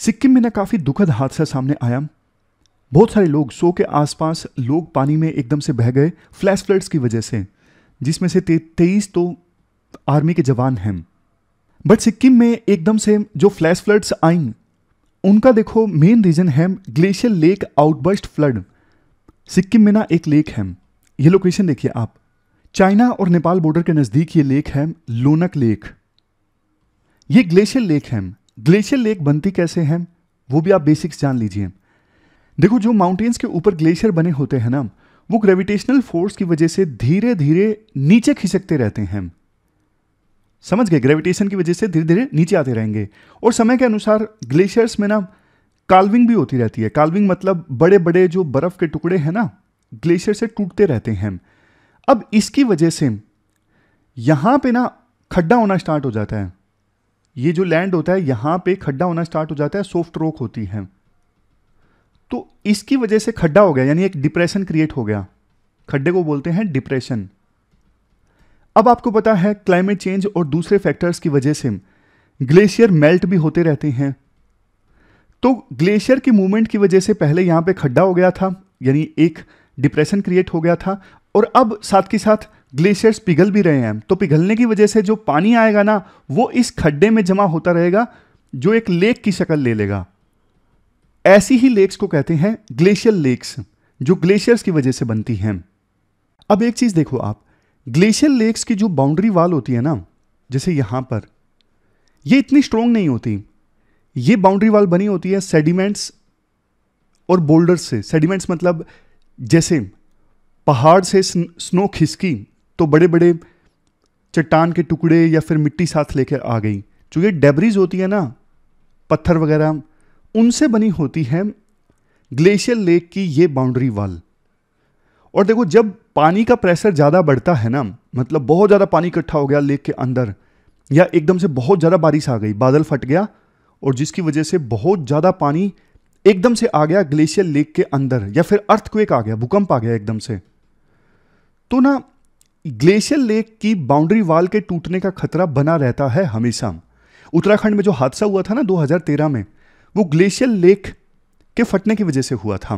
सिक्किम में ना काफ़ी दुखद हादसा सामने आया बहुत सारे लोग सो के आसपास लोग पानी में एकदम से बह गए फ्लैश फ्लड्स की वजह से जिसमें से ते, तेईस तो आर्मी के जवान हैं बट सिक्किम में एकदम से जो फ्लैश फ्लड्स आई उनका देखो मेन रीज़न है glacier lake outburst flood Sikkim में ना एक लेक है ये लोकेशन देखिए आप चाइना और नेपाल बॉर्डर के नज़दीक ये लेक है लोनक लेक ये ग्लेशियर लेक है ग्लेशियर लेक बनती कैसे हैं वो भी आप बेसिक्स जान लीजिए देखो जो माउंटेन्स के ऊपर ग्लेशियर बने होते हैं ना वो ग्रेविटेशनल फोर्स की वजह से धीरे धीरे नीचे खिसकते रहते हैं समझ गए ग्रेविटेशन की वजह से धीरे धीरे नीचे आते रहेंगे और समय के अनुसार ग्लेशियर्स में ना कार्विंग भी होती रहती है कार्विंग मतलब बड़े बड़े जो बर्फ़ के टुकड़े हैं ना ग्लेशियर से टूटते रहते हैं अब इसकी वजह से यहां पे ना खड्डा होना स्टार्ट हो जाता है ये जो लैंड होता है यहां पे खड्डा होना स्टार्ट हो जाता है सॉफ्ट रॉक होती है तो इसकी वजह से खड्डा हो गया यानी एक डिप्रेशन क्रिएट हो गया खड्डे को बोलते हैं डिप्रेशन अब आपको पता है क्लाइमेट चेंज और दूसरे फैक्टर्स की वजह से ग्लेशियर मेल्ट भी होते रहते हैं तो ग्लेशियर की मूवमेंट की वजह से पहले यहां पे खड्डा हो गया था यानी एक डिप्रेशन क्रिएट हो गया था और अब साथ के साथ ग्लेशियर्स पिघल भी रहे हैं तो पिघलने की वजह से जो पानी आएगा ना वो इस खड्डे में जमा होता रहेगा जो एक लेक की शक्ल ले लेगा ऐसी ही लेक्स को कहते हैं ग्लेशियल लेक्स जो ग्लेशियर्स की वजह से बनती हैं अब एक चीज़ देखो आप ग्लेशियल लेक्स की जो बाउंड्री वाल होती है ना जैसे यहां पर ये इतनी स्ट्रोंग नहीं होती ये बाउंड्री वाल बनी होती है सेडिमेंट्स और बोल्डर्स से सेडिमेंट्स मतलब जैसे पहाड़ से स्नो खिसकी तो बड़े बड़े चट्टान के टुकड़े या फिर मिट्टी साथ लेकर आ गई चूँकि डेबरीज होती है ना पत्थर वगैरह उनसे बनी होती है ग्लेशियर लेक की ये बाउंड्री वाल और देखो जब पानी का प्रेशर ज़्यादा बढ़ता है ना मतलब बहुत ज़्यादा पानी इकट्ठा हो गया लेक के अंदर या एकदम से बहुत ज़्यादा बारिश आ गई बादल फट गया और जिसकी वजह से बहुत ज़्यादा पानी एकदम से आ गया ग्लेशियर लेक के अंदर या फिर अर्थक्वेक आ गया भूकंप आ गया एकदम से तो ना ग्लेशियर लेक की बाउंड्री वाल के टूटने का खतरा बना रहता है हमेशा उत्तराखंड में जो हादसा हुआ था ना 2013 में वो ग्लेशियर लेक के फटने की वजह से हुआ था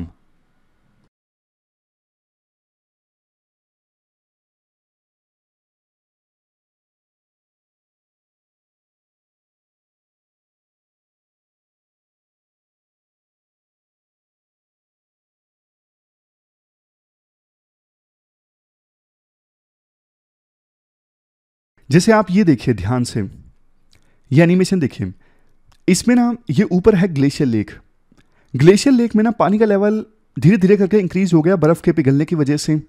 जैसे आप ये देखिए ध्यान से ये एनिमेशन देखिए इसमें ना ये ऊपर है ग्लेशियर लेक ग्लेशियर लेक में ना पानी का लेवल धीरे धीरे करके इंक्रीज हो गया बर्फ़ के पिघलने की वजह से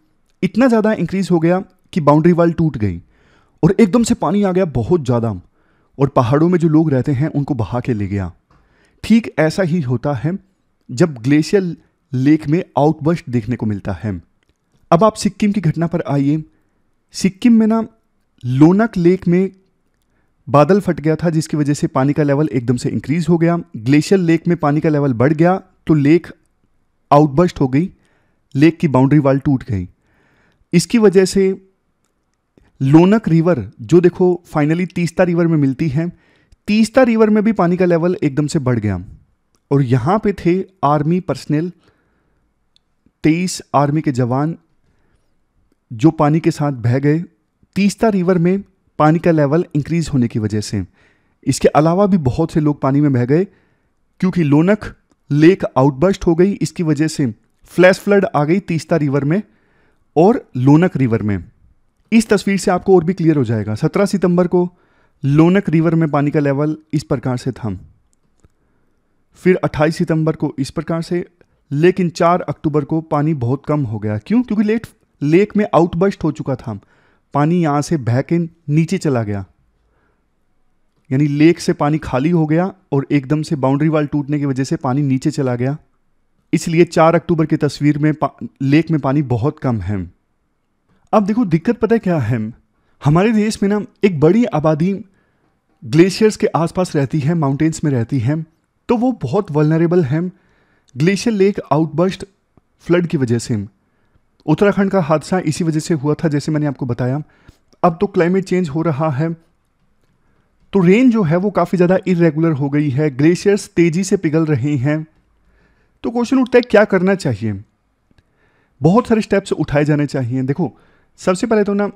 इतना ज़्यादा इंक्रीज हो गया कि बाउंड्री वाल टूट गई और एकदम से पानी आ गया बहुत ज़्यादा और पहाड़ों में जो लोग रहते हैं उनको बहा के ले गया ठीक ऐसा ही होता है जब ग्लेशियर लेक में आउटबर्स्ट देखने को मिलता है अब आप सिक्किम की घटना पर आइए सिक्किम में ना लोनक लेक में बादल फट गया था जिसकी वजह से पानी का लेवल एकदम से इंक्रीज हो गया ग्लेशियर लेक में पानी का लेवल बढ़ गया तो लेक आउटबर्स्ट हो गई लेक की बाउंड्री वाल टूट गई इसकी वजह से लोनक रिवर जो देखो फाइनली तीस्ता रिवर में मिलती है तीस्ता रिवर में भी पानी का लेवल एकदम से बढ़ गया और यहाँ पे थे आर्मी पर्सनल तेईस आर्मी के जवान जो पानी के साथ बह गए तीस्ता रिवर में पानी का लेवल इंक्रीज होने की वजह से इसके अलावा भी बहुत से लोग पानी में बह गए क्योंकि लोनक लेक आउटबर्स्ट हो गई इसकी वजह से फ्लैश फ्लड आ गई तीस्ता रिवर में और लोनक रिवर में इस तस्वीर से आपको और भी क्लियर हो जाएगा 17 सितंबर को लोनक रिवर में पानी का लेवल इस प्रकार से था फिर 28 सितंबर को इस प्रकार से लेकिन 4 अक्टूबर को पानी बहुत कम हो गया क्यों क्योंकि लेट लेक में आउटबर्स्ट हो चुका था पानी यहाँ से बह के नीचे चला गया यानी लेक से पानी खाली हो गया और एकदम से बाउंड्री वाल टूटने की वजह से पानी नीचे चला गया इसलिए चार अक्टूबर की तस्वीर में लेक में पानी बहुत कम है अब देखो दिक्कत पता है क्या है हमारे देश में ना एक बड़ी आबादी ग्लेशियर्स के आसपास रहती है माउंटेन्स में रहती है तो वो बहुत वलनरेबल है ग्लेशियर लेक आउटबर्स्ट फ्लड की वजह से उत्तराखंड का हादसा इसी वजह से हुआ था जैसे मैंने आपको बताया अब तो क्लाइमेट चेंज हो रहा है तो रेन जो है वो काफ़ी ज़्यादा इरेगुलर हो गई है ग्लेशियर्स तेज़ी से पिघल रहे हैं तो क्वेश्चन उठता है क्या करना चाहिए बहुत सारे स्टेप्स उठाए जाने चाहिए देखो सबसे पहले तो ना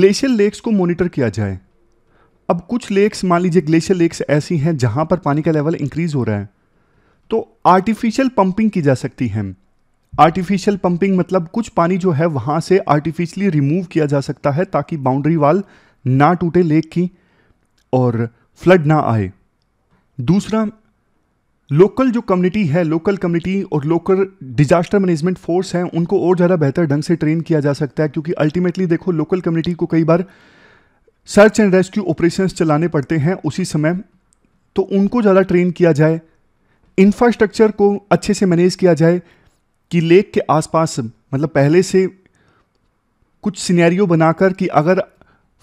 ग्लेशियर लेक्स को मॉनिटर किया जाए अब कुछ लेक्स मान लीजिए ग्लेशियर लेक्स ऐसी हैं जहाँ पर पानी का लेवल इंक्रीज़ हो रहा है तो आर्टिफिशियल पंपिंग की जा सकती है आर्टिफिशियल पंपिंग मतलब कुछ पानी जो है वहाँ से आर्टिफिशियली रिमूव किया जा सकता है ताकि बाउंड्री वाल ना टूटे लेक की और फ्लड ना आए दूसरा लोकल जो कम्युनिटी है लोकल कम्युनिटी और लोकल डिजास्टर मैनेजमेंट फोर्स हैं उनको और ज़्यादा बेहतर ढंग से ट्रेन किया जा सकता है क्योंकि अल्टीमेटली देखो लोकल कम्युनिटी को कई बार सर्च एंड रेस्क्यू ऑपरेशंस चलाने पड़ते हैं उसी समय तो उनको ज़्यादा ट्रेन किया जाए इंफ्रास्ट्रक्चर को अच्छे से मैनेज किया जाए कि लेक के आसपास मतलब पहले से कुछ सिनेरियो बनाकर कि अगर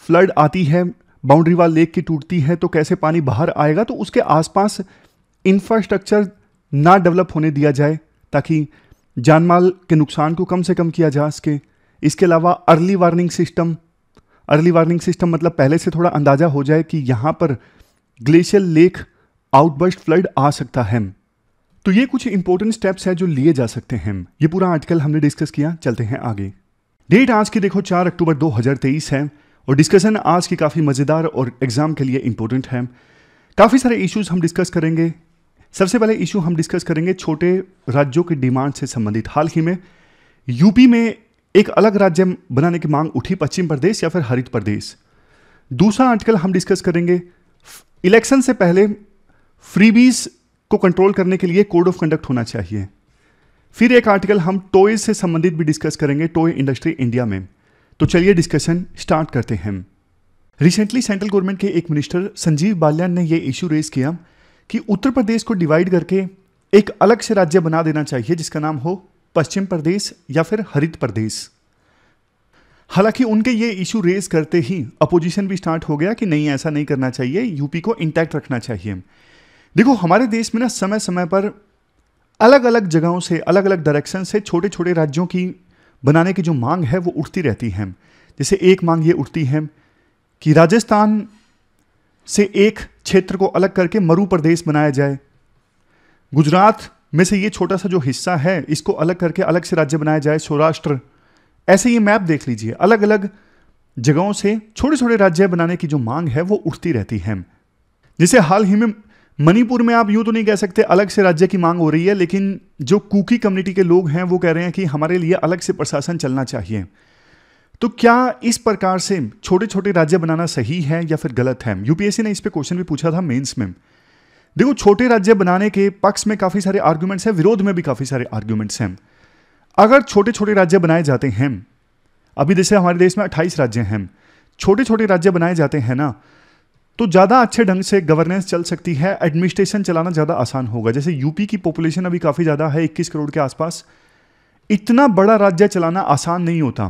फ्लड आती है बाउंड्री वाल लेक की टूटती है तो कैसे पानी बाहर आएगा तो उसके आसपास इंफ्रास्ट्रक्चर ना डेवलप होने दिया जाए ताकि जान माल के नुकसान को कम से कम किया जा सके इसके अलावा early warning system early warning system मतलब पहले से थोड़ा अंदाज़ा हो जाए कि यहाँ पर ग्लेशियर लेक आउटबर्स्ट फ्लड आ सकता है तो ये कुछ इंपॉर्टेंट स्टेप्स है जो लिए जा सकते हैं ये पूरा आर्टिकल हमने डिस्कस किया चलते हैं आगे डेट आज की देखो चार अक्टूबर 2023 है और डिस्कशन आज की काफ़ी मज़ेदार और एग्ज़ाम के लिए इंपॉर्टेंट है काफ़ी सारे इश्यूज हम डिस्कस करेंगे सबसे पहले इशू हम डिस्कस करेंगे छोटे राज्यों के डिमांड से संबंधित हाल ही में यूपी में एक अलग राज्य बनाने की मांग उठी पश्चिम प्रदेश या फिर हरित प्रदेश दूसरा आर्टिकल हम डिस्कस करेंगे इलेक्शन से पहले फ्रीबीज को कंट्रोल करने के लिए कोड ऑफ कंडक्ट होना चाहिए फिर एक आर्टिकल हम टॉयज से संबंधित भी डिस्कस करेंगे टॉय इंडस्ट्री इंडिया में तो चलिए डिस्कशन स्टार्ट करते हैं रिसेंटली सेंट्रल गवर्नमेंट के एक मिनिस्टर संजीव बाल्यान ने यह इश्यू रेज किया कि उत्तर प्रदेश को डिवाइड करके एक अलग से राज्य बना देना चाहिए जिसका नाम हो पश्चिम प्रदेश या फिर हरित प्रदेश हालांकि उनके ये इशू रेज करते ही अपोजिशन भी स्टार्ट हो गया कि नहीं ऐसा नहीं करना चाहिए यूपी को इंटैक्ट रखना चाहिए देखो हमारे देश में ना समय समय पर अलग अलग जगहों से अलग अलग डायरेक्शन से छोटे छोटे राज्यों की बनाने की जो मांग है वो उठती रहती है जैसे एक मांग ये उठती है कि राजस्थान से एक क्षेत्र को अलग करके मरु प्रदेश बनाया जाए गुजरात में से ये छोटा सा जो हिस्सा है इसको अलग करके अलग से राज्य बनाया जाए सौराष्ट्र ऐसे ये मैप देख लीजिए अलग अलग जगहों से छोटे छोटे राज्य बनाने की जो मांग है वो उठती रहती है जैसे हाल ही में मणिपुर में आप यूं तो नहीं कह सकते अलग से राज्य की मांग हो रही है लेकिन जो कुकी कम्युनिटी के लोग हैं वो कह रहे हैं कि हमारे लिए अलग से प्रशासन चलना चाहिए तो क्या इस प्रकार से छोटे छोटे राज्य बनाना सही है या फिर गलत है यूपीएससी ने इस पर क्वेश्चन भी पूछा था मेन्स में देखो छोटे राज्य बनाने के पक्ष में काफ़ी सारे आर्ग्यूमेंट्स हैं विरोध में भी काफ़ी सारे आर्ग्यूमेंट्स हैं अगर छोटे छोटे राज्य बनाए जाते हैं अभी जैसे हमारे देश में अट्ठाईस राज्य हैं छोटे छोटे राज्य बनाए जाते हैं ना तो ज़्यादा अच्छे ढंग से गवर्नेंस चल सकती है एडमिनिस्ट्रेशन चलाना ज़्यादा आसान होगा जैसे यूपी की पॉपुलेशन अभी काफ़ी ज़्यादा है 21 करोड़ के आसपास इतना बड़ा राज्य चलाना आसान नहीं होता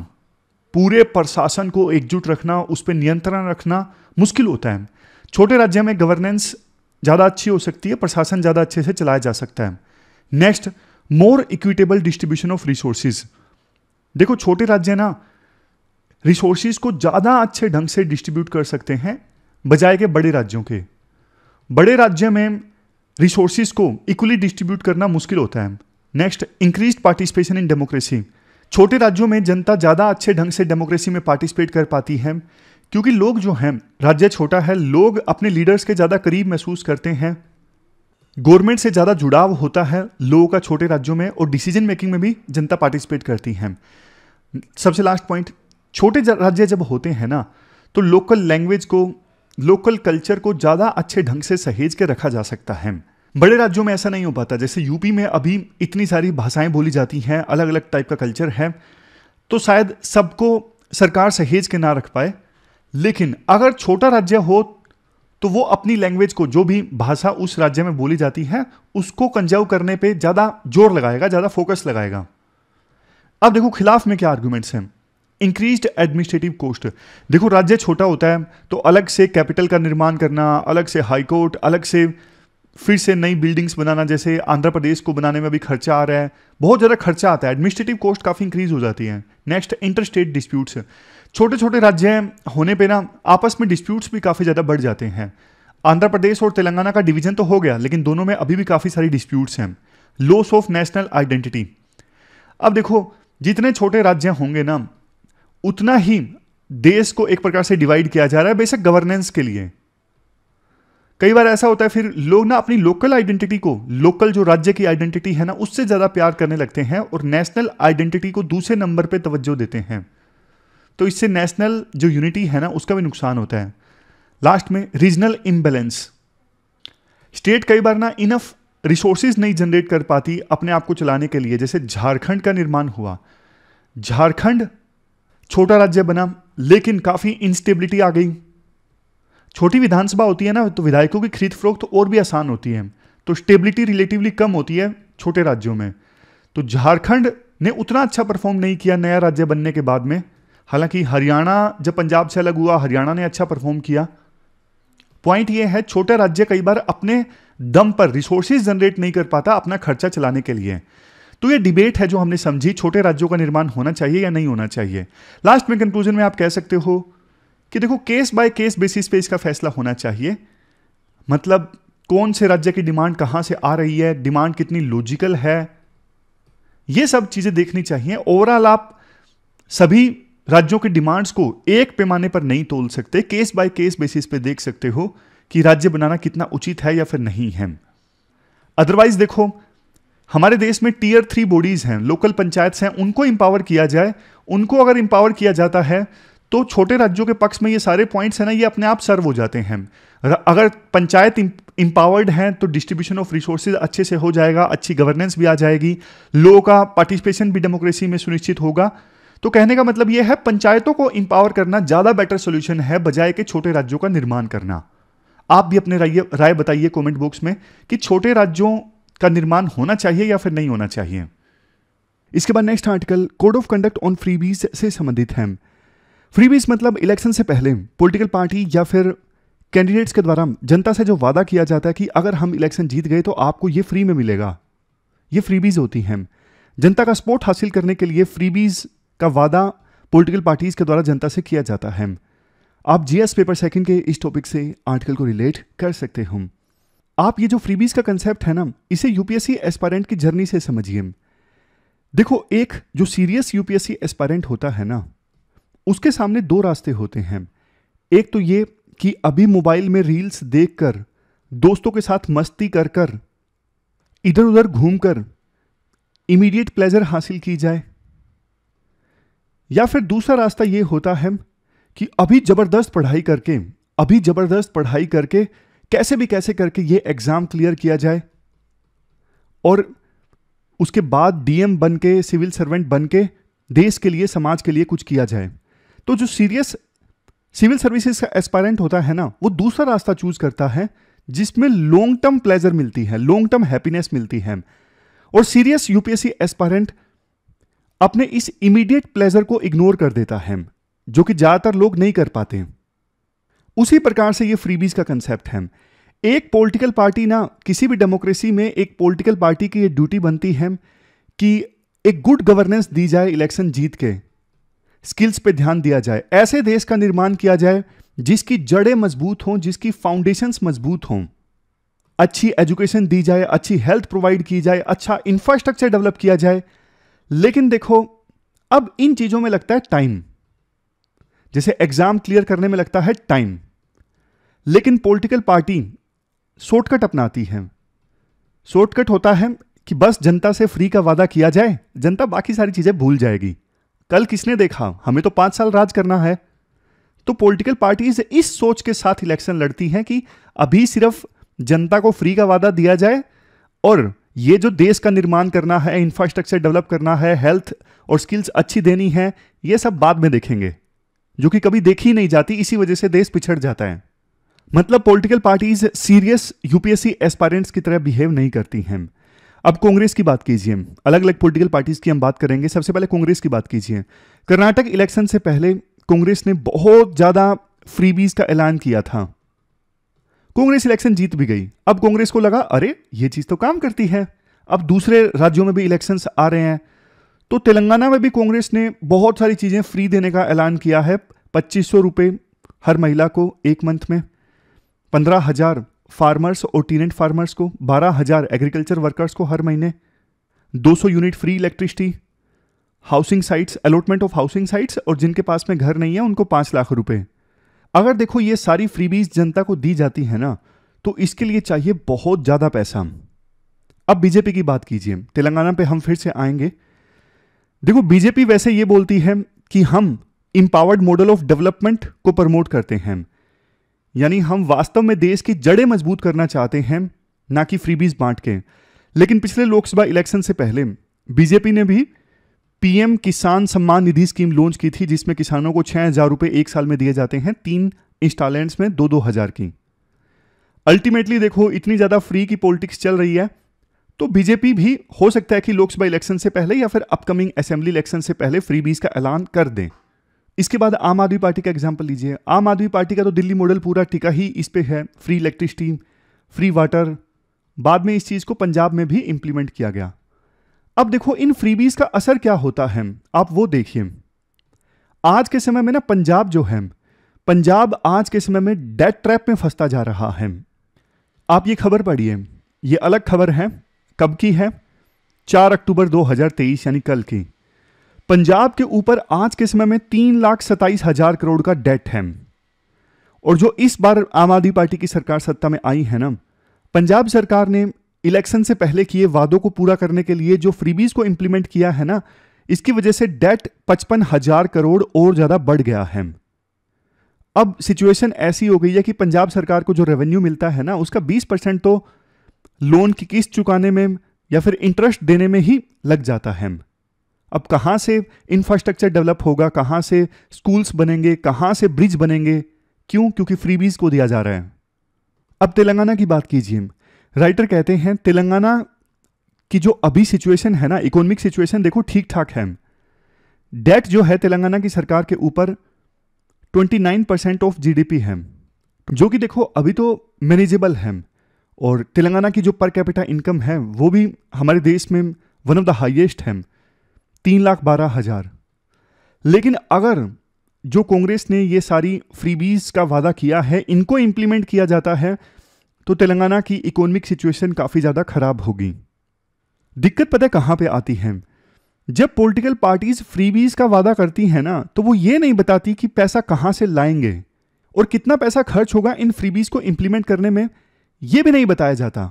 पूरे प्रशासन को एकजुट रखना उस पर नियंत्रण रखना मुश्किल होता है छोटे राज्य में गवर्नेंस ज़्यादा अच्छी हो सकती है प्रशासन ज़्यादा अच्छे से चलाया जा सकता है next more equitable distribution of resources देखो छोटे राज्य ना रिसोर्सिस को ज़्यादा अच्छे ढंग से डिस्ट्रीब्यूट कर सकते हैं बजाय के बड़े राज्यों के बड़े राज्य में रिसोर्सिस को इक्वली डिस्ट्रीब्यूट करना मुश्किल होता है next increase participation in democracy छोटे राज्यों में जनता ज़्यादा अच्छे ढंग से डेमोक्रेसी में पार्टिसिपेट कर पाती है क्योंकि लोग जो हैं राज्य छोटा है लोग अपने लीडर्स के ज़्यादा करीब महसूस करते हैं गवर्नमेंट से ज़्यादा जुड़ाव होता है लोगों का छोटे राज्यों में और डिसीजन मेकिंग में भी जनता पार्टिसिपेट करती है सबसे लास्ट पॉइंट छोटे राज्य जब होते हैं ना तो लोकल लैंग्वेज को लोकल कल्चर को ज़्यादा अच्छे ढंग से सहेज के रखा जा सकता है बड़े राज्यों में ऐसा नहीं हो पाता जैसे यूपी में अभी इतनी सारी भाषाएं बोली जाती हैं अलग अलग टाइप का कल्चर है तो शायद सबको सरकार सहेज के ना रख पाए लेकिन अगर छोटा राज्य हो तो वो अपनी लैंग्वेज को जो भी भाषा उस राज्य में बोली जाती है उसको कंजर्व करने पे ज़्यादा जोर लगाएगा ज़्यादा फोकस लगाएगा अब देखो खिलाफ में क्या आर्ग्यूमेंट्स हैं इंक्रीज्ड एडमिनिस्ट्रेटिव कोस्ट देखो राज्य छोटा होता है तो अलग से कैपिटल का निर्माण करना अलग से हाईकोर्ट अलग से फिर से नई बिल्डिंग्स बनाना जैसे आंध्र प्रदेश को बनाने में अभी खर्चा आ रहा है बहुत ज़्यादा खर्चा आता है एडमिनिस्ट्रेटिव कोस्ट काफ़ी इंक्रीज हो जाती है नेक्स्ट इंटर स्टेट डिस्प्यूट्स छोटे छोटे राज्य होने पर ना आपस में डिस्प्यूट्स भी काफ़ी ज़्यादा बढ़ जाते हैं आंध्र प्रदेश और तेलंगाना का डिवीजन तो हो गया लेकिन दोनों में अभी भी काफ़ी सारी डिस्प्यूट्स हैं लॉस ऑफ नेशनल आइडेंटिटी अब देखो जितने छोटे राज्य होंगे ना उतना ही देश को एक प्रकार से डिवाइड किया जा रहा है बेशक गवर्नेंस के लिए कई बार ऐसा होता है फिर लोग ना अपनी लोकल आइडेंटिटी को लोकल जो राज्य की आइडेंटिटी है ना उससे ज़्यादा प्यार करने लगते हैं और नेशनल आइडेंटिटी को दूसरे नंबर पर तवज्जो देते हैं तो इससे नेशनल जो यूनिटी है ना उसका भी नुकसान होता है लास्ट में रीजनल इम्बेलेंस स्टेट कई बार ना इनफ रिसोर्सिस नहीं जनरेट कर पाती अपने आप को चलाने के लिए जैसे झारखंड का निर्माण हुआ झारखंड छोटा राज्य बना लेकिन काफ़ी इंस्टेबिलिटी आ गई छोटी विधानसभा होती है ना तो विधायकों की खरीद फरोख्त तो और भी आसान होती है तो स्टेबिलिटी रिलेटिवली कम होती है छोटे राज्यों में तो झारखंड ने उतना अच्छा परफॉर्म नहीं किया नया राज्य बनने के बाद में हालांकि हरियाणा जब पंजाब से अलग हुआ हरियाणा ने अच्छा परफॉर्म किया पॉइंट ये है छोटे राज्य कई बार अपने दम पर रिसोर्सेज जनरेट नहीं कर पाता अपना खर्चा चलाने के लिए तो ये डिबेट है जो हमने समझी छोटे राज्यों का निर्माण होना चाहिए या नहीं होना चाहिए लास्ट में कंक्लूजन में आप कह सकते हो कि देखो केस बाय केस बेसिस पे इसका फैसला होना चाहिए मतलब कौन से राज्य की डिमांड कहां से आ रही है डिमांड कितनी लॉजिकल है ये सब चीज़ें देखनी चाहिए ओवरऑल आप सभी राज्यों की डिमांड्स को एक पैमाने पर नहीं तोल सकते केस बाय केस बेसिस पे देख सकते हो कि राज्य बनाना कितना उचित है या फिर नहीं है अदरवाइज देखो हमारे देश में टीयर थ्री बॉडीज़ हैं लोकल पंचायत हैं उनको इंपावर किया जाए उनको अगर इंपावर किया जाता है तो छोटे राज्यों के पक्ष में ये सारे पॉइंट्स हैं ना ये अपने आप सर्व हो जाते हैं अगर पंचायत इंपावर्ड हैं तो डिस्ट्रीब्यूशन ऑफ रिसोर्सेज अच्छे से हो जाएगा अच्छी गवर्नेंस भी आ जाएगी लोगों का पार्टिसिपेशन भी डेमोक्रेसी में सुनिश्चित होगा तो कहने का मतलब ये है पंचायतों को इंपावर करना ज़्यादा बेटर सोल्यूशन है बजाय के छोटे राज्यों का निर्माण करना आप भी अपने राय बताइए कॉमेंट बॉक्स में कि छोटे राज्यों का निर्माण होना चाहिए या फिर नहीं होना चाहिए इसके बाद next article code of conduct on freebies से संबंधित है फ्रीबीज मतलब इलेक्शन से पहले पॉलिटिकल पार्टी या फिर कैंडिडेट्स के द्वारा जनता से जो वादा किया जाता है कि अगर हम इलेक्शन जीत गए तो आपको ये फ्री में मिलेगा ये फ्रीबीज होती हैं जनता का सपोर्ट हासिल करने के लिए फ्रीबीज का वादा पॉलिटिकल पार्टीज के द्वारा जनता से किया जाता है आप जीएस पेपर सेकंड के इस टॉपिक से आर्टिकल को रिलेट कर सकते हूँ आप ये जो फ्रीबीज का कंसेप्ट है ना इसे यूपीएससी एस्पायरेंट की जर्नी से समझिए देखो एक जो सीरियस यूपीएससी एस्पायरेंट होता है ना उसके सामने दो रास्ते होते हैं एक तो ये कि अभी मोबाइल में रील्स देखकर दोस्तों के साथ मस्ती कर कर इधर उधर घूम कर इमीडिएट प्लेजर हासिल की जाए या फिर दूसरा रास्ता ये होता है कि अभी जबरदस्त पढ़ाई करके अभी जबरदस्त पढ़ाई करके कैसे भी कैसे करके ये एग्जाम क्लियर किया जाए और उसके बाद डीएम बन के सिविल सर्वेंट बन के देश के लिए समाज के लिए कुछ किया जाए तो जो सीरियस सिविल सर्विसेज का एस्पायरेंट होता है ना वो दूसरा रास्ता चूज करता है जिसमें लॉन्ग टर्म प्लेजर मिलती है लॉन्ग टर्म हैप्पीनेस मिलती है और सीरियस यूपीएससी एस्पायरेंट अपने इस इमीडिएट प्लेजर को इग्नोर कर देता है जो कि ज़्यादातर लोग नहीं कर पाते हैं उसी प्रकार से ये फ्रीबीज का कंसेप्ट है एक पॉलिटिकल पार्टी ना किसी भी डेमोक्रेसी में एक पॉलिटिकल पार्टी की ये ड्यूटी बनती है कि एक गुड गवर्नेंस दी जाए इलेक्शन जीत के स्किल्स पे ध्यान दिया जाए ऐसे देश का निर्माण किया जाए जिसकी जड़ें मजबूत हों जिसकी फाउंडेशंस मजबूत हों अच्छी एजुकेशन दी जाए अच्छी हेल्थ प्रोवाइड की जाए अच्छा इंफ्रास्ट्रक्चर डेवलप किया जाए लेकिन देखो अब इन चीज़ों में लगता है टाइम जैसे एग्जाम क्लियर करने में लगता है टाइम लेकिन पॉलिटिकल पार्टी शॉर्टकट अपनाती है शॉर्टकट होता है कि बस जनता से फ्री का वादा किया जाए जनता बाकी सारी चीज़ें भूल जाएगी कल किसने देखा हमें तो पांच साल राज करना है तो पॉलिटिकल पार्टीज इस सोच के साथ इलेक्शन लड़ती हैं कि अभी सिर्फ जनता को फ्री का वादा दिया जाए और ये जो देश का निर्माण करना है इंफ्रास्ट्रक्चर डेवलप करना है हेल्थ और स्किल्स अच्छी देनी है ये सब बाद में देखेंगे जो कि कभी देखी नहीं जाती इसी वजह से देश पिछड़ जाता है मतलब political parties serious UPSC aspirants की तरह बिहेव नहीं करती हैं अब कांग्रेस की बात कीजिए अलग अलग पॉलिटिकल पार्टीज की हम बात करेंगे सबसे पहले कांग्रेस की बात कीजिए कर्नाटक इलेक्शन से पहले कांग्रेस ने बहुत ज्यादा फ्रीबीज का ऐलान किया था कांग्रेस इलेक्शन जीत भी गई अब कांग्रेस को लगा अरे ये चीज तो काम करती है अब दूसरे राज्यों में भी इलेक्शन आ रहे हैं तो तेलंगाना में भी कांग्रेस ने बहुत सारी चीजें फ्री देने का ऐलान किया है पच्चीस सौ हर महिला को एक मंथ में पंद्रह हजार फार्मर्स और टीनेंट फार्मर्स को बारह हजार एग्रीकल्चर वर्कर्स को हर महीने दो सौ unit free electricity housing sites allotment of housing sites और जिनके पास में घर नहीं है उनको पांच लाख रुपए अगर देखो ये सारी फ्रीबीज जनता को दी जाती है ना तो इसके लिए चाहिए बहुत ज़्यादा पैसा अब बीजेपी की बात कीजिए तेलंगाना पे हम फिर से आएंगे देखो बीजेपी वैसे ये बोलती है कि हम इम्पावर्ड मॉडल ऑफ डेवलपमेंट को प्रमोट करते हैं यानी हम वास्तव में देश की जड़ें मजबूत करना चाहते हैं ना कि फ्रीबीज बांट के लेकिन पिछले लोकसभा इलेक्शन से पहले बीजेपी ने भी पीएम किसान सम्मान निधि स्कीम लॉन्च की थी जिसमें किसानों को छह हज़ार रुपये एक साल में दिए जाते हैं तीन इंस्टॉलमेंट्स में दो दो हज़ार की अल्टीमेटली देखो इतनी ज़्यादा फ्री की पॉलिटिक्स चल रही है तो बीजेपी भी हो सकता है कि लोकसभा इलेक्शन से पहले या फिर अपकमिंग असेंबली इलेक्शन से पहले फ्री बीज का ऐलान कर दें इसके बाद आम आदमी पार्टी का एग्जाम्पल लीजिए आम आदमी पार्टी का तो दिल्ली मॉडल पूरा टिका ही इस पर है फ्री इलेक्ट्रिसिटी फ्री वाटर बाद में इस चीज़ को पंजाब में भी इम्प्लीमेंट किया गया अब देखो इन फ्रीबीज का असर क्या होता है आप वो देखिए आज के समय में ना पंजाब जो है पंजाब आज के समय में डेट ट्रैप में फंसता जा रहा है आप ये खबर पढ़िए ये अलग खबर है कब की है चार अक्टूबर 2023 यानी कल की पंजाब के ऊपर आज के समय में तीन लाख सत्ताईस हजार करोड़ का डेट है और जो इस बार आम आदमी पार्टी की सरकार सत्ता में आई है ना पंजाब सरकार ने इलेक्शन से पहले किए वादों को पूरा करने के लिए जो फ्रीबीज को इंप्लीमेंट किया है ना इसकी वजह से डेट पचपन हजार करोड़ और ज्यादा बढ़ गया है अब सिचुएशन ऐसी हो गई है कि पंजाब सरकार को जो रेवेन्यू मिलता है ना उसका 20 परसेंट तो लोन की किस्त चुकाने में या फिर इंटरेस्ट देने में ही लग जाता है अब कहाँ से इंफ्रास्ट्रक्चर डेवलप होगा कहाँ से स्कूल्स बनेंगे कहाँ से ब्रिज बनेंगे क्यों क्योंकि फ्रीबीज को दिया जा रहा है अब तेलंगाना की बात कीजिए राइटर कहते हैं तेलंगाना की जो अभी सिचुएशन है ना इकोनॉमिक सिचुएशन देखो ठीक ठाक है डेट जो है तेलंगाना की सरकार के ऊपर 29 परसेंट ऑफ जीडीपी है जो कि देखो अभी तो मैनेजेबल है और तेलंगाना की जो पर कैपिटा इनकम है वो भी हमारे देश में वन ऑफ द हाइएस्ट है तीन लाख बारह हज़ार लेकिन अगर जो कांग्रेस ने ये सारी फ्रीबीज का वादा किया है इनको इम्प्लीमेंट किया जाता है तो तेलंगाना की इकोनॉमिक सिचुएशन काफ़ी ज़्यादा ख़राब होगी दिक्कत पता है कहाँ पे आती है जब पॉलिटिकल पार्टीज फ्रीबीज का वादा करती हैं ना तो वो ये नहीं बताती कि पैसा कहाँ से लाएंगे और कितना पैसा खर्च होगा इन फ्रीबीज को इम्प्लीमेंट करने में ये भी नहीं बताया जाता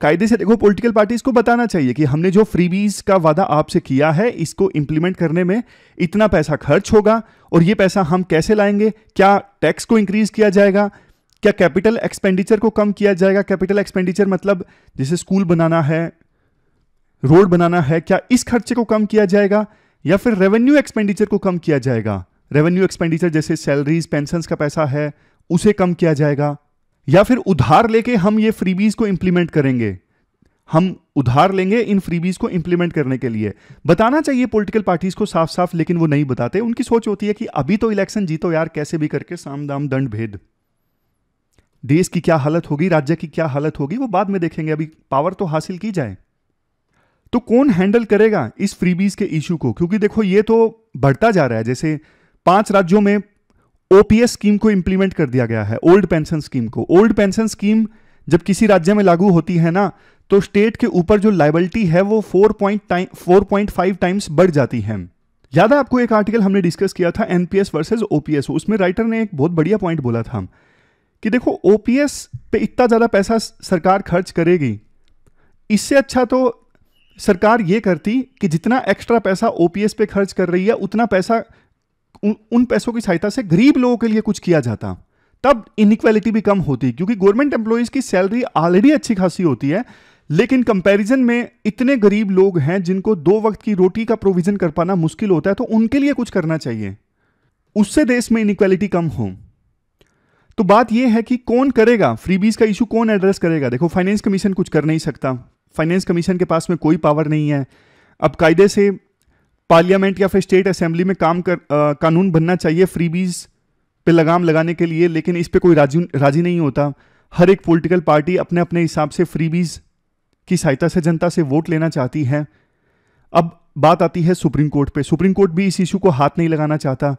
कायदे से देखो पॉलिटिकल पार्टीज को बताना चाहिए कि हमने जो फ्रीबीज का वादा आपसे किया है इसको इंप्लीमेंट करने में इतना पैसा खर्च होगा और ये पैसा हम कैसे लाएंगे क्या टैक्स को इंक्रीज किया जाएगा क्या कैपिटल एक्सपेंडिचर को कम किया जाएगा कैपिटल एक्सपेंडिचर मतलब जैसे स्कूल बनाना है रोड बनाना है क्या इस खर्चे को कम किया जाएगा या फिर रेवेन्यू एक्सपेंडिचर को कम किया जाएगा रेवेन्यू एक्सपेंडिचर जैसे सैलरीज पेंशन का पैसा है उसे कम किया जाएगा या फिर उधार लेके हम ये फ्रीबीज को इंप्लीमेंट करेंगे हम उधार लेंगे इन फ्रीबीज को इंप्लीमेंट करने के लिए बताना चाहिए पॉलिटिकल पार्टीज को साफ साफ लेकिन वो नहीं बताते उनकी सोच होती है कि अभी तो इलेक्शन जीतो यार कैसे भी करके साम दाम दंड भेद देश की क्या हालत होगी राज्य की क्या हालत होगी वो बाद में देखेंगे अभी पावर तो हासिल की जाए तो कौन हैंडल करेगा इस फ्रीबीज के इशू को क्योंकि देखो ये तो बढ़ता जा रहा है जैसे पांच राज्यों में ओपीएस स्कीम को इंप्लीमेंट कर दिया गया है ओल्ड पेंशन स्कीम को ओल्ड पेंशन स्कीम जब किसी राज्य में लागू होती है ना तो स्टेट के ऊपर जो लाइबिलिटी है वो four point four point five times बढ़ जाती है याद है आपको एक आर्टिकल हमने डिस्कस किया था एनपीएस वर्सेज ओपीएस उसमें राइटर ने एक बहुत बढ़िया पॉइंट बोला था कि देखो ओपीएस पे इतना ज़्यादा पैसा सरकार खर्च करेगी इससे अच्छा तो सरकार ये करती कि जितना एक्स्ट्रा पैसा ओपीएस पे खर्च कर रही है उतना पैसा उन, पैसों की सहायता से गरीब लोगों के लिए कुछ किया जाता तब इनक्वालिटी भी कम होती क्योंकि गवर्नमेंट एम्प्लॉयज़ की सैलरी ऑलरेडी अच्छी खासी होती है लेकिन कंपैरिजन में इतने गरीब लोग हैं जिनको दो वक्त की रोटी का प्रोविज़न कर पाना मुश्किल होता है तो उनके लिए कुछ करना चाहिए उससे देश में इनक्वालिटी कम हो तो बात यह है कि कौन करेगा फ्रीबीज का इशू कौन एड्रेस करेगा देखो फाइनेंस कमीशन कुछ कर नहीं सकता फाइनेंस कमीशन के पास में कोई पावर नहीं है अब कायदे से पार्लियामेंट या फिर स्टेट असेंबली में काम कर आ, कानून बनना चाहिए फ्रीबीज पे लगाम लगाने के लिए लेकिन इस पे कोई राजी राजी नहीं होता हर एक पॉलिटिकल पार्टी अपने अपने हिसाब से फ्रीबीज की सहायता से जनता से वोट लेना चाहती है अब बात आती है सुप्रीम कोर्ट पे सुप्रीम कोर्ट भी इस इशू को हाथ नहीं लगाना चाहता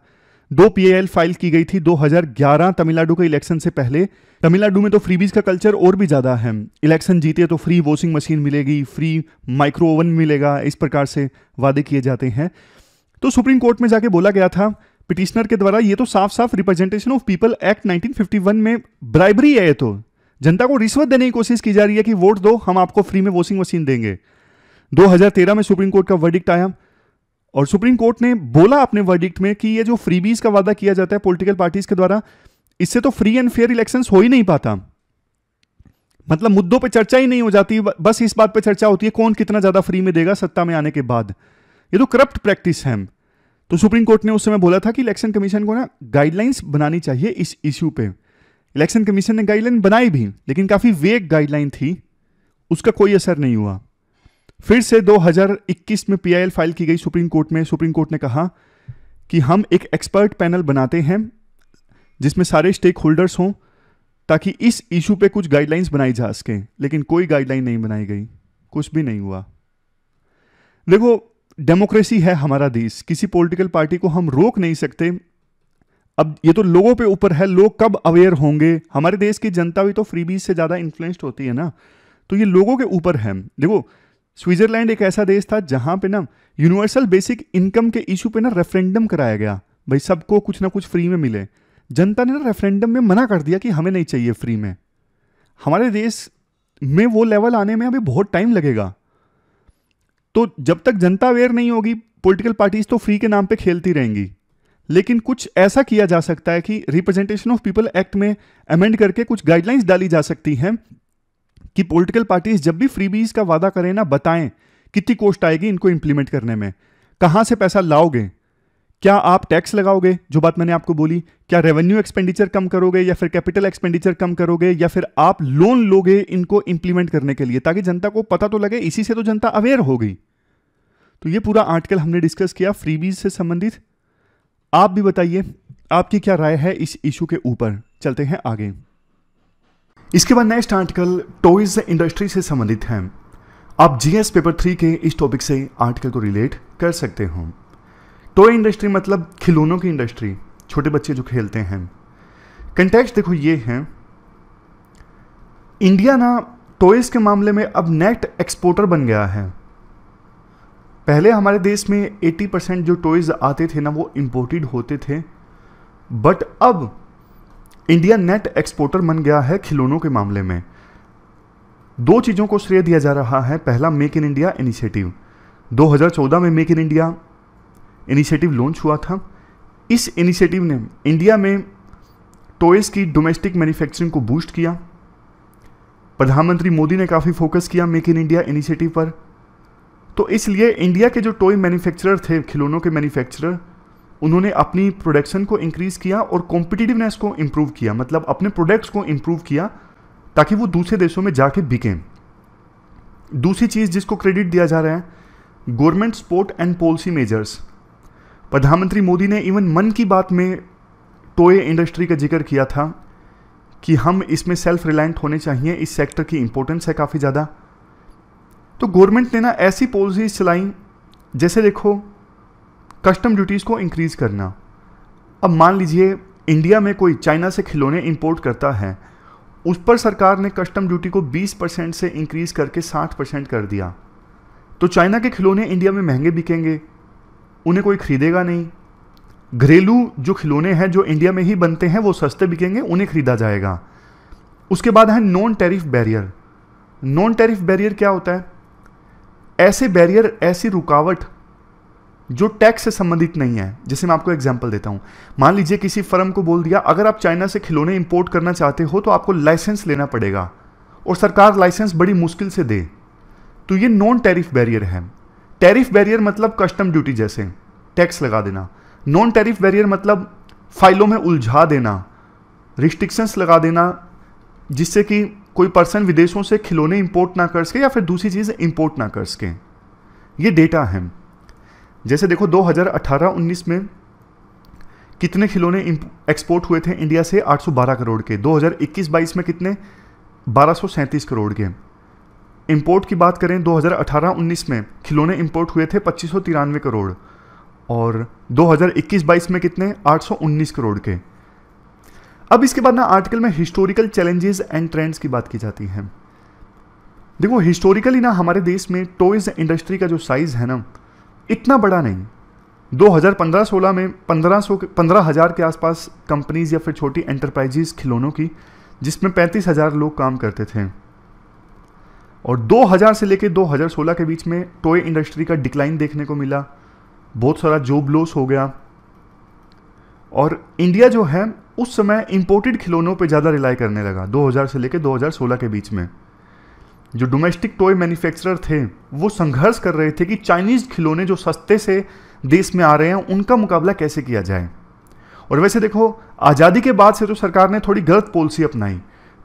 दो पीएएल फाइल की गई थी 2011 तमिलनाडु के इलेक्शन से पहले तमिलनाडु में तो फ्रीबीज का कल्चर और भी ज़्यादा है इलेक्शन जीते तो फ्री वॉशिंग मशीन मिलेगी फ्री माइक्रो ओवन मिलेगा इस प्रकार से वादे किए जाते हैं तो सुप्रीम कोर्ट में जाके बोला गया था पिटिशनर के द्वारा ये तो साफ साफ रिप्रेजेंटेशन ऑफ पीपल एक्ट 1951 में ब्राइबरी है ये तो जनता को रिश्वत देने की कोशिश की जा रही है कि वोट दो हम आपको फ्री में वॉशिंग मशीन देंगे 2013 में सुप्रीम कोर्ट का वर्डिक्ट आया और सुप्रीम कोर्ट ने बोला अपने वर्डिक्ट में कि ये जो फ्रीबीज का वादा किया जाता है पॉलिटिकल पार्टीज के द्वारा इससे तो फ्री एंड फेयर इलेक्शन हो ही नहीं पाता मतलब मुद्दों पर चर्चा ही नहीं हो जाती बस इस बात पर चर्चा होती है कौन कितना ज्यादा फ्री में देगा सत्ता में आने के बाद ये तो करप्ट प्रैक्टिस है तो सुप्रीम कोर्ट ने उस समय बोला था कि इलेक्शन कमीशन को ना गाइडलाइंस बनानी चाहिए इस इश्यू पे इलेक्शन कमीशन ने गाइडलाइन बनाई भी लेकिन काफ़ी वेग गाइडलाइन थी उसका कोई असर नहीं हुआ फिर से 2021 में पीआईएल फाइल की गई सुप्रीम कोर्ट में सुप्रीम कोर्ट ने कहा कि हम एक एक्सपर्ट पैनल बनाते हैं जिसमें सारे स्टेक होल्डर्स हों ताकि इस इशू पे कुछ गाइडलाइंस बनाई जा सकें लेकिन कोई गाइडलाइन नहीं बनाई गई कुछ भी नहीं हुआ देखो डेमोक्रेसी है हमारा देश किसी पॉलिटिकल पार्टी को हम रोक नहीं सकते अब ये तो लोगों पे ऊपर है लोग कब अवेयर होंगे हमारे देश की जनता भी तो फ्रीबीज से ज़्यादा इन्फ्लुएंस्ड होती है ना तो ये लोगों के ऊपर है देखो स्विट्जरलैंड एक ऐसा देश था जहां पे ना यूनिवर्सल बेसिक इनकम के इशू पे ना रेफरेंडम कराया गया भाई सबको कुछ ना कुछ फ्री में मिले जनता ने ना रेफरेंडम में मना कर दिया कि हमें नहीं चाहिए फ्री में हमारे देश में वो लेवल आने में अभी बहुत टाइम लगेगा तो जब तक जनता अवेयर नहीं होगी पॉलिटिकल पार्टीज तो फ्री के नाम पे खेलती रहेंगी लेकिन कुछ ऐसा किया जा सकता है कि रिप्रेजेंटेशन ऑफ पीपल एक्ट में अमेंड करके कुछ गाइडलाइंस डाली जा सकती हैं कि पोलिटिकल पार्टीज जब भी फ्रीबीज का वादा करें ना बताएं कितनी कोस्ट आएगी इनको इंप्लीमेंट करने में कहाँ से पैसा लाओगे क्या आप टैक्स लगाओगे जो बात मैंने आपको बोली क्या रेवेन्यू एक्सपेंडिचर कम करोगे या फिर कैपिटल एक्सपेंडिचर कम करोगे या फिर आप लोन लोगे इनको इंप्लीमेंट करने के लिए ताकि जनता को पता तो लगे इसी से तो जनता अवेयर हो गई तो ये पूरा आर्टिकल हमने डिस्कस किया फ्रीबीज से संबंधित आप भी बताइए आपकी क्या राय है इस इशू के ऊपर चलते हैं आगे इसके बाद नेक्स्ट आर्टिकल टॉयज इंडस्ट्री से संबंधित है आप जीएस पेपर थ्री के इस टॉपिक से आर्टिकल को रिलेट कर सकते हो टॉय इंडस्ट्री मतलब खिलौनों की इंडस्ट्री छोटे बच्चे जो खेलते हैं कंटेक्स्ट देखो ये है इंडिया ना टॉयज़ के मामले में अब नेट एक्सपोर्टर बन गया है पहले हमारे देश में 80 परसेंट जो टॉयज़ आते थे ना वो इंपोर्टेड होते थे बट अब इंडिया नेट एक्सपोर्टर बन गया है खिलौनों के मामले में दो चीज़ों को श्रेय दिया जा रहा है पहला मेक इन इंडिया इनिशिएटिव 2014 में make in India initiative launch हुआ था इस इनिशिएटिव ने इंडिया में टॉयज़ की डोमेस्टिक मैन्युफैक्चरिंग को बूस्ट किया प्रधानमंत्री मोदी ने काफ़ी फोकस किया मेक इन इंडिया इनिशिएटिव पर तो इसलिए इंडिया के जो टॉय मैन्युफैक्चरर थे खिलौनों के मैन्युफैक्चरर उन्होंने अपनी प्रोडक्शन को इंक्रीज़ किया और कॉम्पिटिटिवनेस को इम्प्रूव किया मतलब अपने प्रोडक्ट्स को इम्प्रूव किया ताकि वो दूसरे देशों में जाके बिकें दूसरी चीज़ जिसको क्रेडिट दिया जा रहा है government sport and policy measures प्रधानमंत्री मोदी ने इवन मन की बात में टोए इंडस्ट्री का जिक्र किया था कि हम इसमें सेल्फ रिलायंट होने चाहिए इस सेक्टर की इंपॉर्टेंस है काफ़ी ज़्यादा तो गवर्नमेंट ने ना ऐसी पॉलिसीज चलाई जैसे देखो कस्टम ड्यूटीज़ को इंक्रीज़ करना अब मान लीजिए इंडिया में कोई चाइना से खिलौने इंपोर्ट करता है उस पर सरकार ने कस्टम ड्यूटी को 20 परसेंट से इंक्रीज़ करके 60 परसेंट कर दिया तो चाइना के खिलौने इंडिया में महंगे बिकेंगे उन्हें कोई खरीदेगा नहीं घरेलू जो खिलौने हैं जो इंडिया में ही बनते हैं वो सस्ते बिकेंगे उन्हें खरीदा जाएगा उसके बाद है non tariff barrier non tariff barrier क्या होता है ऐसे बैरियर ऐसी रुकावट जो टैक्स से संबंधित नहीं है जैसे मैं आपको एग्जाम्पल देता हूं मान लीजिए किसी फर्म को बोल दिया अगर आप चाइना से खिलौने इंपोर्ट करना चाहते हो तो आपको लाइसेंस लेना पड़ेगा और सरकार लाइसेंस बड़ी मुश्किल से दे तो ये नॉन टैरिफ बैरियर है टैरिफ बैरियर मतलब कस्टम ड्यूटी जैसे टैक्स लगा देना नॉन टैरिफ बैरियर मतलब फाइलों में उलझा देना रिस्ट्रिक्शंस लगा देना जिससे कि कोई पर्सन विदेशों से खिलौने इंपोर्ट ना कर सके या फिर दूसरी चीज़ इंपोर्ट ना कर सके ये डेटा है जैसे देखो 2018-19 में कितने खिलौने एक्सपोर्ट हुए थे इंडिया से 812 करोड़ के 2021-22 में कितने बारह करोड़ के इम्पोर्ट की बात करें 2018-19 में खिलौने इम्पोर्ट हुए थे पच्चीस करोड़ और 2021-22 में कितने 819 करोड़ के अब इसके बाद ना आर्टिकल में हिस्टोरिकल चैलेंजेस एंड ट्रेंड्स की बात की जाती है देखो हिस्टोरिकली ना हमारे देश में टॉयज इंडस्ट्री का जो साइज़ है ना इतना बड़ा नहीं 2015-16 में 1500 पंद्रह हज़ार के आसपास कंपनीज या फिर छोटी एंटरप्राइजेज खिलौनों की जिसमें पैंतीस हज़ार लोग काम करते थे और 2000 से लेकर 2016 के बीच में टॉय इंडस्ट्री का डिक्लाइन देखने को मिला बहुत सारा जॉब लॉस हो गया और इंडिया जो है उस समय इंपोर्टेड खिलौनों पे ज़्यादा रिलाई करने लगा 2000 से लेकर 2016 के बीच में जो डोमेस्टिक टॉय मैन्युफैक्चरर थे वो संघर्ष कर रहे थे कि चाइनीज़ खिलौने जो सस्ते से देश में आ रहे हैं उनका मुकाबला कैसे किया जाए और वैसे देखो आज़ादी के बाद से तो सरकार ने थोड़ी गलत पॉलिसी अपनाई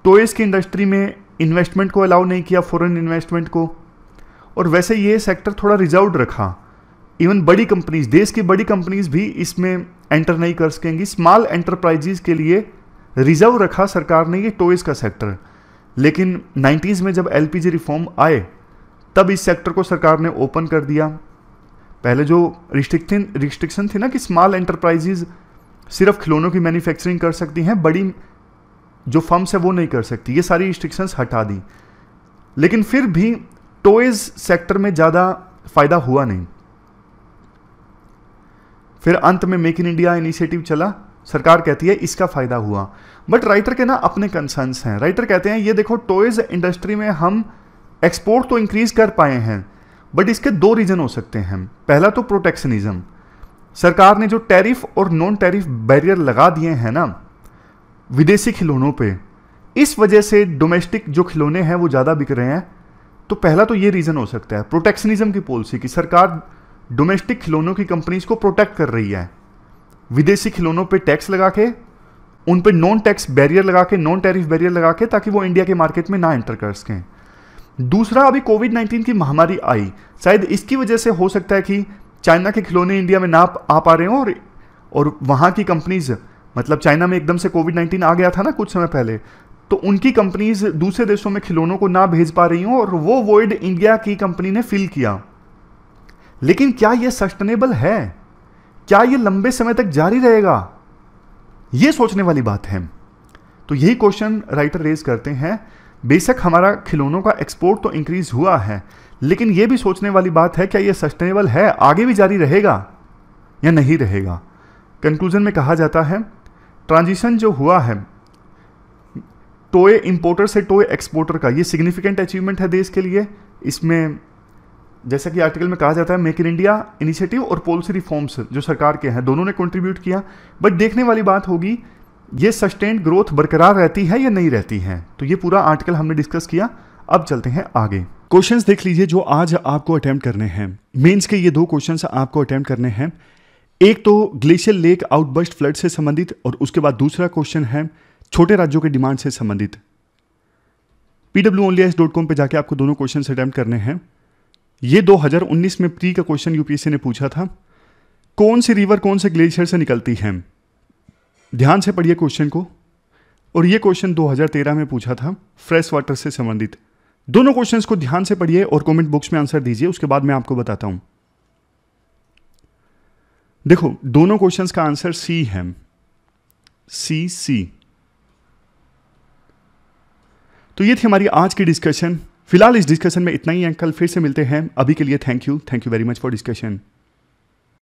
टॉयज़ की इंडस्ट्री में इन्वेस्टमेंट को अलाउ नहीं किया फॉरेन इन्वेस्टमेंट को और वैसे ये सेक्टर थोड़ा रिजर्व रखा इवन बड़ी कंपनीज देश की बड़ी कंपनीज भी इसमें एंटर नहीं कर सकेंगी स्मॉल एंटरप्राइजेज के लिए रिजर्व रखा सरकार ने ये टॉयज़ का सेक्टर लेकिन नाइन्टीज में जब एलपीजी रिफॉर्म आए तब इस सेक्टर को सरकार ने ओपन कर दिया पहले जो रिस्ट्रिक्शन रिस्ट्रिक्शन थी ना कि स्मॉल एंटरप्राइजेज सिर्फ खिलौनों की मैन्युफैक्चरिंग कर सकती हैं बड़ी जो फर्म्स है वो नहीं कर सकती ये सारी रिस्ट्रिक्शंस हटा दी लेकिन फिर भी टॉयज सेक्टर में ज़्यादा फायदा हुआ नहीं फिर अंत में मेक इन इंडिया इनिशिएटिव चला सरकार कहती है इसका फ़ायदा हुआ बट राइटर के ना अपने कंसर्न्स हैं राइटर कहते हैं ये देखो टॉयज़ इंडस्ट्री में हम एक्सपोर्ट तो इंक्रीज़ कर पाए हैं बट इसके दो रीज़न हो सकते हैं पहला तो प्रोटेक्शनिज्म सरकार ने जो टैरिफ और नॉन टैरिफ बैरियर लगा दिए हैं ना विदेशी खिलौनों पे इस वजह से डोमेस्टिक जो खिलौने हैं वो ज़्यादा बिक रहे हैं तो पहला तो ये रीज़न हो सकता है प्रोटेक्शनिज्म की पॉलिसी की सरकार डोमेस्टिक खिलौनों की कंपनीज को प्रोटेक्ट कर रही है विदेशी खिलौनों पे टैक्स लगा के उन पे नॉन टैक्स बैरियर लगा के नॉन टैरिफ बैरियर लगा के ताकि वो इंडिया के मार्केट में ना एंटर कर सकें दूसरा अभी कोविड 19 की महामारी आई शायद इसकी वजह से हो सकता है कि चाइना के खिलौने इंडिया में ना आ पा रहे हो और और वहाँ की कंपनीज मतलब चाइना में एकदम से कोविड 19 आ गया था ना कुछ समय पहले तो उनकी कंपनीज दूसरे देशों में खिलौनों को ना भेज पा रही हों और वो वर्ल्ड इंडिया की कंपनी ने फिल किया लेकिन क्या यह सस्टेनेबल है क्या ये लंबे समय तक जारी रहेगा ये सोचने वाली बात है तो यही क्वेश्चन राइटर रेज करते हैं बेशक हमारा खिलौनों का एक्सपोर्ट तो इंक्रीज हुआ है लेकिन ये भी सोचने वाली बात है क्या ये सस्टेनेबल है आगे भी जारी रहेगा या नहीं रहेगा कंक्लूजन में कहा जाता है ट्रांजिशन जो हुआ है टोए इंपोर्टर से टोए एक्सपोर्टर का ये सिग्निफिकेंट अचीवमेंट है देश के लिए इसमें जैसा कि आर्टिकल में कहा जाता है मेक इन इंडिया इनिशिएटिव और पॉलिसी रिफॉर्म्स जो सरकार के हैं दोनों ने कंट्रीब्यूट किया बट देखने वाली बात होगी ये सस्टेन्ड ग्रोथ बरकरार रहती है या नहीं रहती है तो ये पूरा आर्टिकल हमने डिस्कस किया अब चलते हैं आगे क्वेश्चंस देख लीजिए जो आज आपको अटेम्प्ट करने हैं मेंस के ये दो क्वेश्चंस आपको अटेम्प्ट करने हैं एक तो ग्लेशियर लेक आउटबर्स्ट फ्लड से संबंधित और उसके बाद दूसरा क्वेश्चन है छोटे राज्यों के डिमांड से संबंधित पीडब्ल्यू डब्ल्यू डॉट कॉम पर जाके आपको दोनों क्वेश्चन अटैम्प्ट करने हैं ये 2019 में प्री का क्वेश्चन यूपीएससी ने पूछा था कौन सी रिवर कौन से ग्लेशियर से निकलती है ध्यान से पढ़िए क्वेश्चन को और ये क्वेश्चन 2013 में पूछा था फ्रेश वाटर से संबंधित दोनों क्वेश्चंस को ध्यान से पढ़िए और कमेंट बॉक्स में आंसर दीजिए उसके बाद मैं आपको बताता हूं देखो दोनों क्वेश्चंस का आंसर सी है सी सी तो ये थी हमारी आज की डिस्कशन फिलहाल इस डिस्कशन में इतना ही अंकल फिर से मिलते हैं अभी के लिए thank you thank you very much for discussion